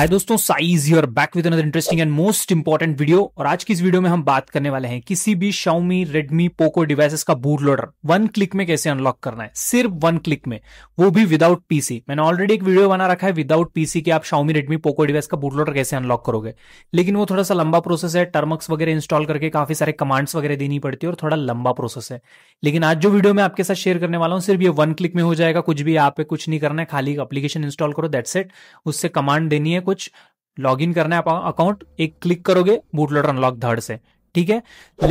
हाय दोस्तों size your back with another interesting and most important video और आज की इस वीडियो में हम बात करने वाले हैं किसी भी शाउमी रेडमी पोको डिवाइसेस का बूट लोडर वन क्लिक में कैसे अनलॉक करना है सिर्फ वन क्लिक में वो भी विदाउट पीसी मैंने ऑलरेडी एक वीडियो बना रखा है विदाउट पीसी के आप शाउमी रेडमी पोको डिवाइस का बूट लोडर कैसे अनलॉक करोगे लेकिन वो थोड़ा सा लंबा प्रोसेस है टर्मक्स वगैरह इंस्टॉल करके काफी सारे कमांड्स वगैरह देनी पड़ती है और थोड़ा लंबा प्रोसेस है लेकिन आज जो वीडियो मैं आपके साथ शेयर करने वाला हूँ सिर्फ ये वन क्लिक में हो जाएगा कुछ भी आप कुछ नहीं करना है खाली एप्लीकेशन इंस्टॉल करो दैट सेट उससे कमांड देनी है कुछ लॉग इन करना है अकाउंट एक क्लिक करोगे बूट लोडर अनलॉक धड़ से ठीक है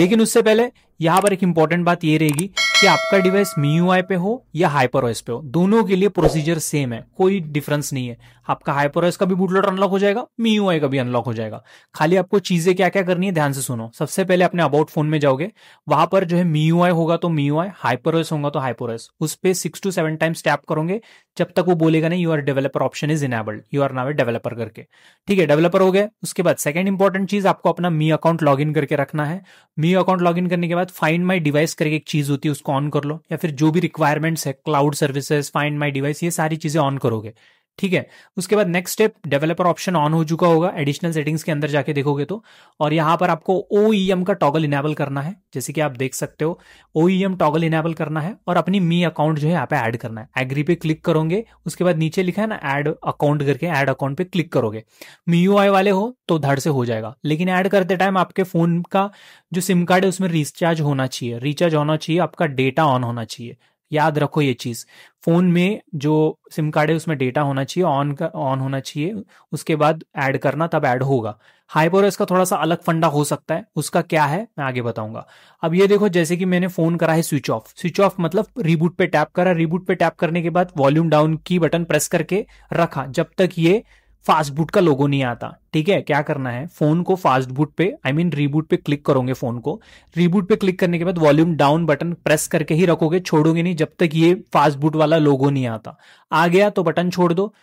लेकिन उससे पहले यहाँ पर एक इंपॉर्टेंट बात ये रहेगी कि आपका डिवाइस मी पे हो या हाइपर ओएस पे हो दोनों के लिए प्रोसीजर सेम है कोई डिफरेंस नहीं है आपका हाइपर ओएस का भी बूटलोडर अनलॉक हो जाएगा मी का भी अनलॉक हो जाएगा खाली आपको चीजें क्या क्या करनी है ध्यान से सुनो सबसे पहले अपने अबाउट फोन में जाओगे वहां पर जो है मी होगा तो मी हाइपर ओएस होगा तो हाइपर ओएस उस पर six two seven times tap करोगे जब तक वो बोलेगा नहीं you are developer option is enabled you are now developer करके ठीक है डेवलपर हो गए उसके बाद सेकंड इंपॉर्टेंट चीज आपको अपना मी अकाउंट लॉग करके रखना है मी अकाउंट लॉग करने के बाद बाद फाइंड माई डिवाइस करके एक चीज होती है उसको ऑन कर लो या फिर जो भी रिक्वायरमेंट्स है cloud services find my device ये सारी चीजें ऑन करोगे ठीक है उसके बाद next step developer option on हो चुका होगा एडिशनल सेटिंग्स के अंदर जाके देखोगे तो और यहाँ पर आपको ओ का टॉगल इनेबल करना है जैसे कि आप देख सकते हो ओ टॉगल इनेबल करना है और अपनी मी अकाउंट जो है यहाँ पे ऐड करना है एग्री पे क्लिक करोगे उसके बाद नीचे लिखा है ना एड अकाउंट करके एड अकाउंट पे क्लिक करोगे मी वाले हो तो धड़ से हो जाएगा लेकिन एड करते टाइम आपके फोन का जो सिम कार्ड है उसमें रिचार्ज होना चाहिए रिचार्ज होना चाहिए आपका डेटा ऑन होना चाहिए याद रखो ये चीज़ फ़ोन में जो सिम कार्ड है उसमें डेटा होना चाहिए ऑन ऑन होना चाहिए उसके बाद ऐड करना तब ऐड होगा हाइपोरस इसका थोड़ा सा अलग फंडा हो सकता है उसका क्या है मैं आगे बताऊंगा अब ये देखो जैसे कि मैंने फ़ोन करा है स्विच ऑफ स्विच ऑफ मतलब रिबूट पे टैप करा रिबूट पे टैप करने के बाद वॉल्यूम डाउन की बटन प्रेस करके रखा जब तक ये फास्ट बूट का लोगो नहीं आता ठीक है क्या करना है फोन को फास्ट बूट पे आई मीन रीबूट पे क्लिक करोगे फोन को रीबूट पे क्लिक करने के बाद वॉल्यूम डाउन बटन प्रेस करके ही रखोगे छोड़ोगे नहीं जब तक ये फास्ट बूट वाला लोगो नहीं आता आ गया तो बटन छोड़ दो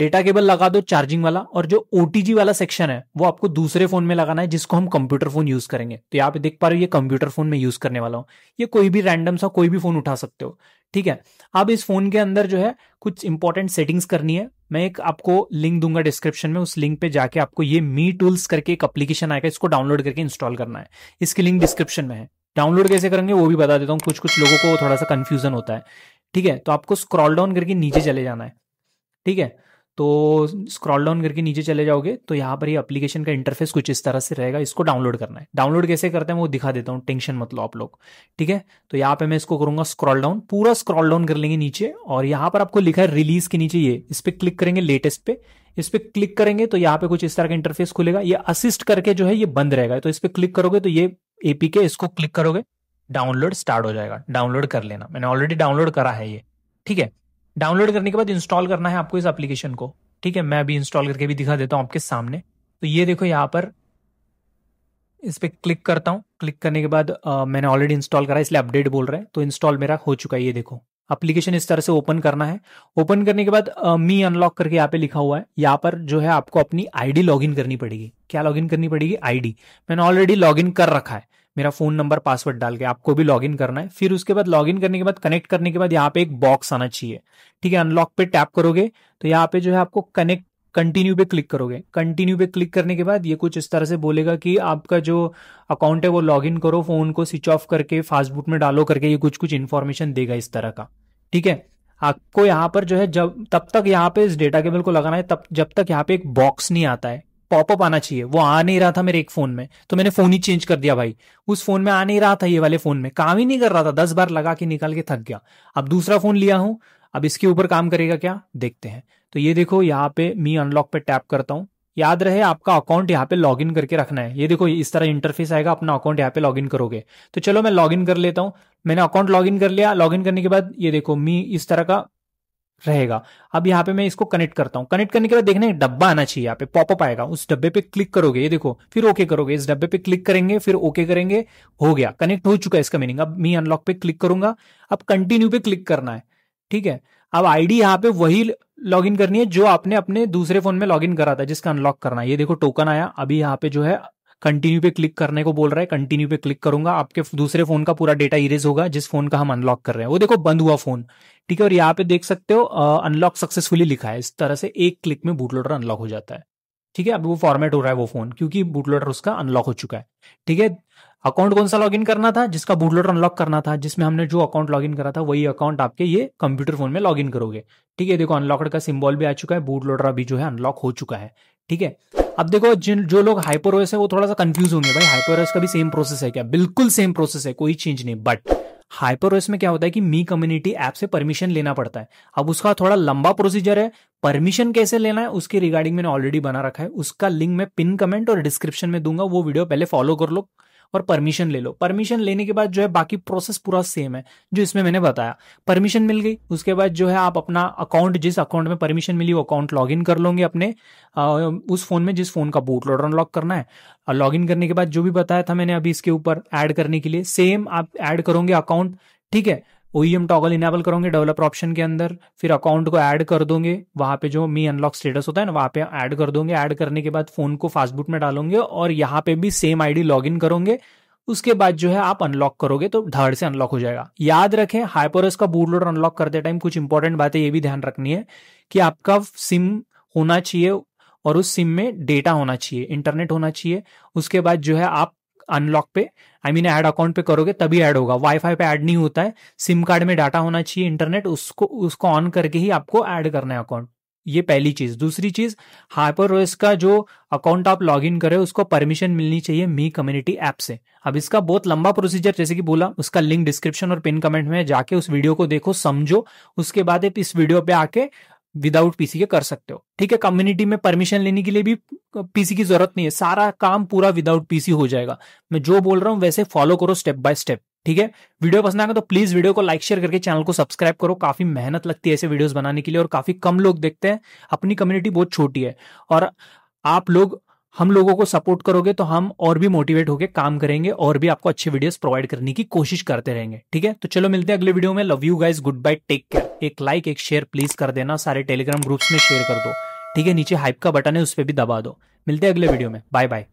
डेटा केबल लगा दो चार्जिंग वाला और जो ओटीजी वाला सेक्शन है वो आपको दूसरे फोन में लगाना है जिसको हम कंप्यूटर फोन यूज करेंगे तो यहाँ पे देख पा रहे हो ये कंप्यूटर फोन में यूज करने वाला हूँ ये कोई भी रैंडम सा कोई भी फोन उठा सकते हो ठीक है अब इस फोन के अंदर जो है कुछ इंपॉर्टेंट सेटिंग्स करनी है मैं एक आपको लिंक दूंगा डिस्क्रिप्शन में उस लिंक पे जाके आपको ये मी टूल्स करके एक एप्लीकेशन आएगा इसको डाउनलोड करके इंस्टॉल करना है इसकी लिंक डिस्क्रिप्शन में है डाउनलोड कैसे करेंगे वो भी बता देता हूँ कुछ कुछ लोगों को थोड़ा सा कंफ्यूजन होता है ठीक है तो आपको स्क्रॉल डाउन करके नीचे चले जाना है ठीक है तो स्क्रॉल डाउन करके नीचे चले जाओगे तो यहाँ पर ये एप्लीकेशन का इंटरफेस कुछ इस तरह से रहेगा इसको डाउनलोड करना है डाउनलोड कैसे करते हैं वो दिखा देता हूँ टेंशन मत लो आप लोग ठीक है तो यहाँ पे मैं इसको करूंगा स्क्रॉल डाउन पूरा स्क्रॉल डाउन कर लेंगे नीचे और यहाँ पर आपको लिखा है रिलीज के नीचे ये इस पर क्लिक करेंगे लेटेस्ट पे इस पर क्लिक करेंगे तो यहाँ पे कुछ इस तरह का इंटरफेस खुलेगा ये असिस्ट करके जो है ये बंद रहेगा तो इस पर क्लिक करोगे तो ये एपी के इसको क्लिक करोगे डाउनलोड स्टार्ट हो जाएगा डाउनलोड कर लेना मैंने ऑलरेडी डाउनलोड करा है ये ठीक है डाउनलोड करने के बाद इंस्टॉल करना है आपको इस एप्लीकेशन को ठीक है मैं अभी इंस्टॉल करके भी दिखा देता हूं आपके सामने तो ये देखो यहाँ पर इस पर क्लिक करता हूँ क्लिक करने के बाद आ, मैंने ऑलरेडी इंस्टॉल करा इसलिए अपडेट बोल रहे हैं तो इंस्टॉल मेरा हो चुका है ये देखो एप्लीकेशन इस तरह से ओपन करना है ओपन करने के बाद मी अनलॉक करके यहाँ पे लिखा हुआ है यहाँ पर जो है आपको अपनी आईडी लॉगिन करनी पड़ेगी क्या लॉगिन करनी पड़ेगी आईडी मैंने ऑलरेडी लॉगिन कर रखा है मेरा फोन नंबर पासवर्ड डाल के आपको भी लॉग करना है फिर उसके बाद लॉग करने के बाद कनेक्ट करने के बाद यहाँ पे एक बॉक्स आना चाहिए ठीक है अनलॉक पे टैप करोगे तो यहाँ पे जो है आपको कनेक्ट कंटिन्यू पे क्लिक करोगे कंटिन्यू पे क्लिक करने के बाद ये कुछ इस तरह से बोलेगा कि आपका जो अकाउंट है वो लॉग इन करो फोन को स्विच ऑफ करके फास्टबुक में डालो करके ये कुछ कुछ इन्फॉर्मेशन देगा इस तरह का ठीक है आपको यहाँ पर जो है जब तब तक यहाँ पे इस डेटा केबल को लगाना है तब जब तक यहाँ पे एक बॉक्स नहीं आता है पॉपअप आना चाहिए वो आ नहीं रहा था मेरे एक फोन में तो मैंने फोन ही चेंज कर दिया भाई उस फोन में आ नहीं रहा था ये वाले फोन में काम ही नहीं कर रहा था दस बार लगा के निकाल के थक गया अब दूसरा फोन लिया हूं अब इसके ऊपर काम करेगा क्या देखते हैं तो ये देखो यहाँ पे मी अनलॉक पे टैप करता हूं याद रहे आपका अकाउंट यहाँ पे लॉगिन करके रखना है ये देखो इस तरह इंटरफेस आएगा अपना अकाउंट यहाँ पे लॉगिन करोगे तो चलो मैं लॉगिन कर लेता हूँ मैंने अकाउंट लॉगिन कर लिया लॉगिन करने के बाद ये देखो मी इस तरह का रहेगा अब यहाँ पे मैं इसको कनेक्ट करता हूँ कनेक्ट करने के बाद देखना एक डब्बा आना चाहिए यहाँ पे पॉपअप आएगा उस डब्बे पे क्लिक करोगे ये देखो फिर ओके करोगे इस डब्बे पे क्लिक करेंगे फिर ओके करेंगे हो गया कनेक्ट हो चुका है इसका मीनिंग अब मी अनलॉक पे क्लिक करूंगा अब कंटिन्यू पे क्लिक करना है ठीक है अब आईडी यहाँ पे वही लॉग इन करनी है जो आपने अपने दूसरे फोन में लॉग इन करा था जिसका अनलॉक करना है ये देखो टोकन आया अभी यहाँ पे जो है कंटिन्यू पे क्लिक करने को बोल रहा है कंटिन्यू पे क्लिक करूंगा आपके दूसरे फोन का पूरा डेटा इरेज होगा जिस फोन का हम अनलॉक कर रहे हैं वो देखो बंद हुआ फोन ठीक है और यहाँ पे देख सकते हो अनलॉक सक्सेसफुली लिखा है इस तरह से एक क्लिक में बूट लोडर अनलॉक हो जाता है ठीक है अब वो फॉर्मेट हो रहा है वो फोन क्योंकि बूट लोडर उसका अनलॉक हो चुका है ठीक है अकाउंट कौन सा लॉगिन करना था जिसका बूट लोडर अनलॉक करना था जिसमें हमने जो अकाउंट लॉगिन करा था वही अकाउंट आपके ये कंप्यूटर फोन में लॉगिन करोगे ठीक है देखो अनलॉकड का सिंबल भी आ चुका है बूट लोडर अभी जो है अनलॉक हो चुका है ठीक है अब देखो जिन जो लोग हाइपर है वो थोड़ा सा कंफ्यूज होंगे भाई हाइपर का भी सेम प्रोसेस है क्या बिल्कुल सेम प्रोसेस है कोई चेंज नहीं बट हाइपर में क्या होता है कि मी कम्युनिटी ऐप से परमिशन लेना पड़ता है अब उसका थोड़ा लंबा प्रोसीजर है परमिशन कैसे लेना है उसके रिगार्डिंग मैंने ऑलरेडी बना रखा है उसका लिंक मैं पिन कमेंट और डिस्क्रिप्शन में दूंगा वो वीडियो पहले फॉलो कर लो और परमिशन ले लो परमिशन लेने के बाद जो है बाकी प्रोसेस पूरा सेम है जो इसमें मैंने बताया परमिशन मिल गई उसके बाद जो है आप अपना अकाउंट जिस अकाउंट में परमिशन मिली वो अकाउंट लॉग कर लोगे अपने आ, उस फोन में जिस फोन का बूट लोडर अनलॉक करना है लॉग इन करने के बाद जो भी बताया था मैंने अभी इसके ऊपर ऐड करने के लिए सेम आप ऐड करोगे अकाउंट ठीक है ओईएम टॉगल इनेबल करोगे डेवलपर ऑप्शन के अंदर फिर अकाउंट को ऐड कर दोगे वहाँ पे जो मी अनलॉक स्टेटस होता है ना वहाँ पे ऐड कर दोगे ऐड करने के बाद फोन को फास्टबुक में डालोगे और यहाँ पे भी सेम आईडी इन करोगे उसके बाद जो है आप अनलॉक करोगे तो धड़ से अनलॉक हो जाएगा याद रखें हाइपोरस का बूट लोडर अनलॉक करते टाइम कुछ इंपॉर्टेंट बातें ये भी ध्यान रखनी है कि आपका सिम होना चाहिए और उस सिम में डेटा होना चाहिए इंटरनेट होना चाहिए उसके बाद जो है आप अनलॉक पे आई मीन ऐड अकाउंट पे करोगे तभी ऐड होगा वाईफाई पे ऐड नहीं होता है सिम कार्ड में डाटा होना चाहिए इंटरनेट उसको उसको ऑन करके ही आपको ऐड करना है अकाउंट ये पहली चीज दूसरी चीज हाइपर का जो अकाउंट आप लॉग इन करें उसको परमिशन मिलनी चाहिए मी कम्युनिटी ऐप से अब इसका बहुत लंबा प्रोसीजर जैसे कि बोला उसका लिंक डिस्क्रिप्शन और पिन कमेंट में जाके उस वीडियो को देखो समझो उसके बाद इस वीडियो पे आके विदाउट पीसी के कर सकते हो ठीक है कम्युनिटी में परमिशन लेने के लिए भी पीसी की जरूरत नहीं है सारा काम पूरा विदाउट पीसी हो जाएगा मैं जो बोल रहा हूँ वैसे फॉलो करो स्टेप बाय स्टेप ठीक है वीडियो पसंद आएगा तो प्लीज वीडियो को लाइक शेयर करके चैनल को सब्सक्राइब करो काफी मेहनत लगती है ऐसे वीडियोस बनाने के लिए और काफी कम लोग देखते हैं अपनी कम्युनिटी बहुत छोटी है और आप लोग हम लोगों को सपोर्ट करोगे तो हम और भी मोटिवेट होकर काम करेंगे और भी आपको अच्छे वीडियोस प्रोवाइड करने की कोशिश करते रहेंगे ठीक है तो चलो मिलते हैं अगले वीडियो में love you guys good bye take care एक लाइक एक शेयर प्लीज कर देना सारे टेलीग्राम ग्रुप्स में शेयर कर दो ठीक है नीचे हाइप का बटन है उस पर भी दबा दो मिलते हैं अगले वीडियो में बाय बाय